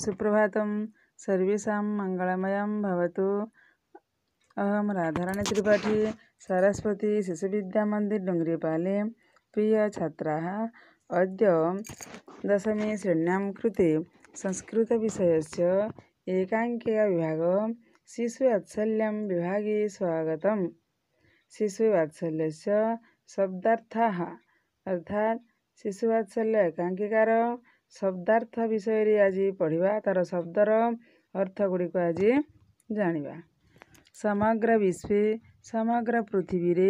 सुप्रभात सर्वेशा मंगलमय भवतु राधाराणी त्रिपाठी सरस्वती शिशुविद्यामन्दिर प्रिय छात्र अद दशमी श्रेणिया कृते संस्कृतविषयस्य विभाग शिशुवात्सल्यं विभागे स्वागतं शिशुवात्सल्यस्य शब्दार्थाः अर्थात् शिशुवात्सल्य एकाङ्कीकार शब्दार्थ विषयले आज पढि तर शब्दर र अर्थ गुड्क आज जाँदा समग्र विश्व समग्र पृथ्वी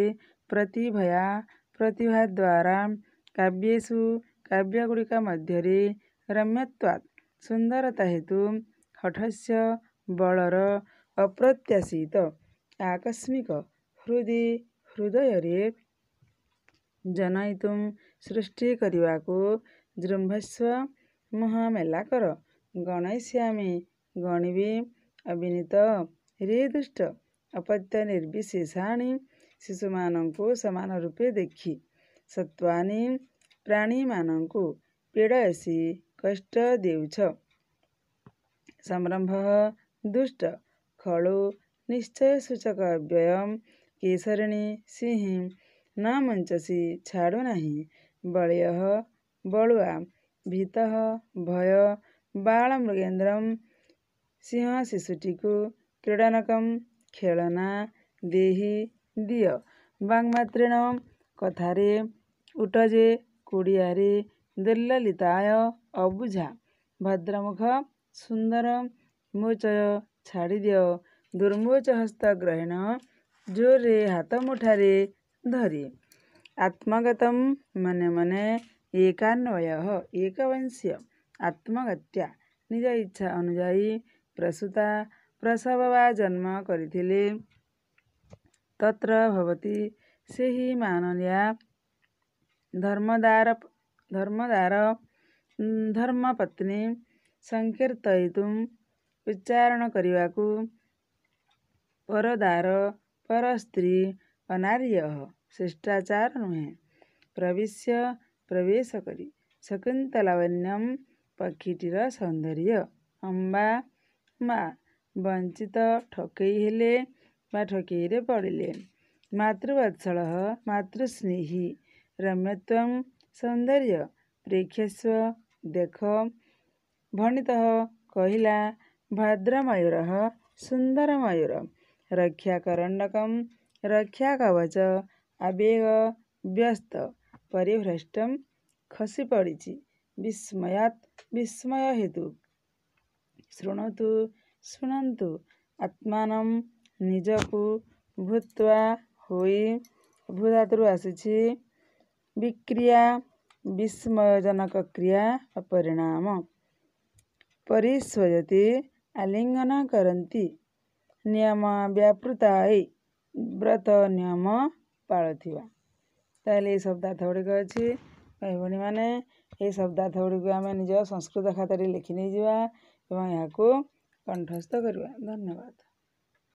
प्रतिभया प्रतिभाद्वारा कव्यसु क्युडिक मध्यम सुन्दरता हेतु हठस्य बलर अप्रत्याशित आकस्मिक हृदय सृष्टि जन को जुम्भ महामेलाकर गणेश्यमि गणवी अभिन हृदुष्ट अपत्य निर्शेषाणी शिशुनको समान रूपे देखि सत्वी प्राणी मु पीडासी कष्ट देउछ सम्रम्भ दुष्ट खलु निश्चय सूचक व्ययम केशरीणी सिंह न मञ्चसी छाडु ना ବଳୁଆ ଭୀତ ଭୟ ବାଳ ମୃଗେନ୍ଦ୍ରମ ସିଂହ ଶିଶୁଟିକୁ କ୍ରୀଡ଼ାନକମ୍ ଖେଳନା ଦେହି ଦିଅ ବାଙ୍ଗମାତ୍ରୀଣ କଥାରେ ଉଟଜେ କୁଡ଼ିଆରେ ଦୁର୍ଲଲିତାୟ ଅବୁଝା ଭଦ୍ରମୁଖ ସୁନ୍ଦର ମୋଚୟ ଛାଡ଼ିଦିଅ ଦୁର୍ମୋଚ ହସ୍ତ ଗ୍ରହଣ ଜୋରରେ ହାତ ମୁଠାରେ ଧରି ଆତ୍ମଗତମ ମନେ ମନେ एकान्वय एकवंशीय आत्महत्या निज इच्छाअनुजी प्रसूता प्रसववा जन्म तत्र भवति सेही मानन्या धर्मदार धर्मदार धर्मपत्नी सङ्की उच्चारण गरेकोदार परदार परस्त्री अनार्यः शिष्टाचार नुहे प्रविश्य प्रवेश शकुन्तला बन्यम पक्षीटी सौन्दर्य अम्बा वञ्चित ठकैहेले बा ठकैरे पढिले माृवास मतृस्नेही रम्यत्व सौन्दर्य प्रेक्षस्व देख भणीत कहिला भद्रमयूर सुन्दर मयूर रक्षाकरण्डकम रक्षाकवच आवेग व्यस्त परिभ्रष्टम खसि पढि विस्मयत् विस्मय हेतु शुणतु शुण्नु आत्मान निजको भूतुवा भूधातु आसि विक्रिया विस्मयजनक क्रिया परिणाम परिस्वजति आलिङ्गन करन्ति नियम व्यापृत व्रत नियम पा ତାହେଲେ ଏହି ଶବ୍ଦାର୍ଥ ଗୁଡ଼ିକ ଅଛି ଭାଇ ଭଉଣୀମାନେ ଏହି ଶବ୍ଦାର୍ଥ ଗୁଡ଼ିକୁ ଆମେ ନିଜ ସଂସ୍କୃତ ଖାତାରେ ଲେଖି ନେଇଯିବା ଏବଂ ଏହାକୁ କଣ୍ଠସ୍ଥ କରିବା ଧନ୍ୟବାଦ